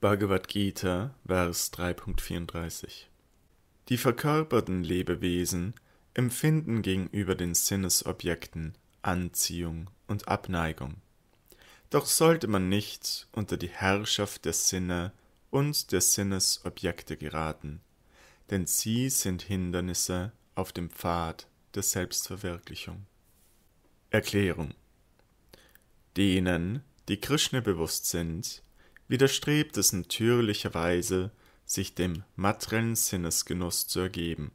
Bhagavad Gita, Vers 3.34 Die verkörperten Lebewesen empfinden gegenüber den Sinnesobjekten Anziehung und Abneigung. Doch sollte man nicht unter die Herrschaft der Sinne und der Sinnesobjekte geraten, denn sie sind Hindernisse auf dem Pfad der Selbstverwirklichung. Erklärung Denen, die Krishna bewusst sind, widerstrebt es natürlicherweise, sich dem materiellen Sinnesgenuss zu ergeben.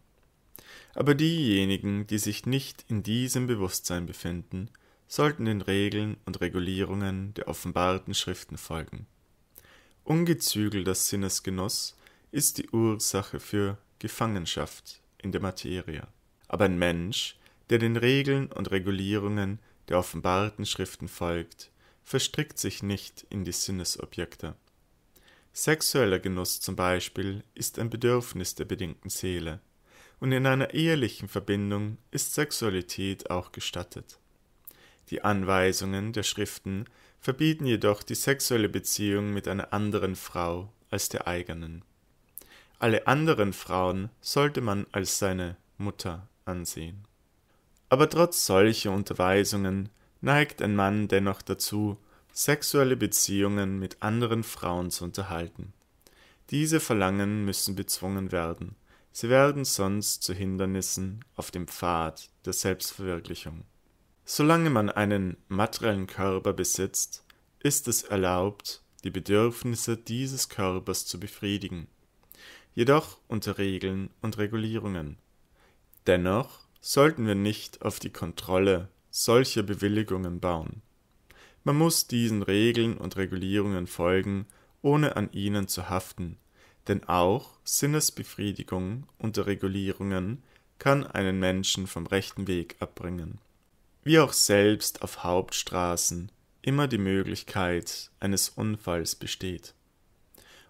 Aber diejenigen, die sich nicht in diesem Bewusstsein befinden, sollten den Regeln und Regulierungen der offenbarten Schriften folgen. Ungezügelter Sinnesgenuss ist die Ursache für Gefangenschaft in der Materie. Aber ein Mensch, der den Regeln und Regulierungen der offenbarten Schriften folgt, verstrickt sich nicht in die Sinnesobjekte. Sexueller Genuss zum Beispiel ist ein Bedürfnis der bedingten Seele, und in einer ehelichen Verbindung ist Sexualität auch gestattet. Die Anweisungen der Schriften verbieten jedoch die sexuelle Beziehung mit einer anderen Frau als der eigenen. Alle anderen Frauen sollte man als seine Mutter ansehen. Aber trotz solcher Unterweisungen neigt ein Mann dennoch dazu, sexuelle Beziehungen mit anderen Frauen zu unterhalten. Diese Verlangen müssen bezwungen werden, sie werden sonst zu Hindernissen auf dem Pfad der Selbstverwirklichung. Solange man einen materiellen Körper besitzt, ist es erlaubt, die Bedürfnisse dieses Körpers zu befriedigen, jedoch unter Regeln und Regulierungen. Dennoch sollten wir nicht auf die Kontrolle solcher Bewilligungen bauen. Man muss diesen Regeln und Regulierungen folgen, ohne an ihnen zu haften, denn auch Sinnesbefriedigung unter Regulierungen kann einen Menschen vom rechten Weg abbringen. Wie auch selbst auf Hauptstraßen immer die Möglichkeit eines Unfalls besteht.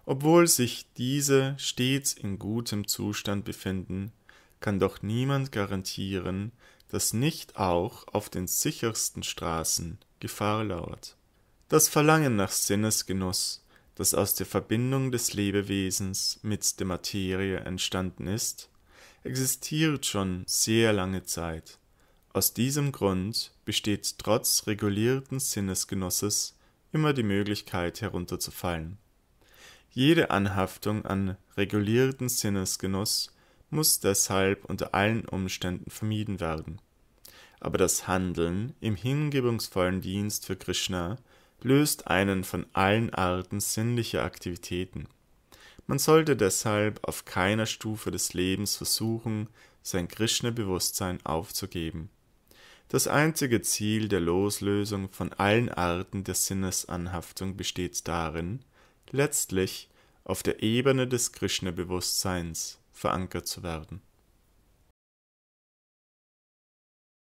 Obwohl sich diese stets in gutem Zustand befinden, kann doch niemand garantieren, dass nicht auch auf den sichersten Straßen Gefahr lauert. Das Verlangen nach Sinnesgenuss, das aus der Verbindung des Lebewesens mit der Materie entstanden ist, existiert schon sehr lange Zeit. Aus diesem Grund besteht trotz regulierten Sinnesgenusses immer die Möglichkeit herunterzufallen. Jede Anhaftung an regulierten Sinnesgenuss muss deshalb unter allen Umständen vermieden werden. Aber das Handeln im hingebungsvollen Dienst für Krishna löst einen von allen Arten sinnlicher Aktivitäten. Man sollte deshalb auf keiner Stufe des Lebens versuchen, sein Krishna-Bewusstsein aufzugeben. Das einzige Ziel der Loslösung von allen Arten der Sinnesanhaftung besteht darin, letztlich auf der Ebene des Krishna-Bewusstseins verankert zu werden.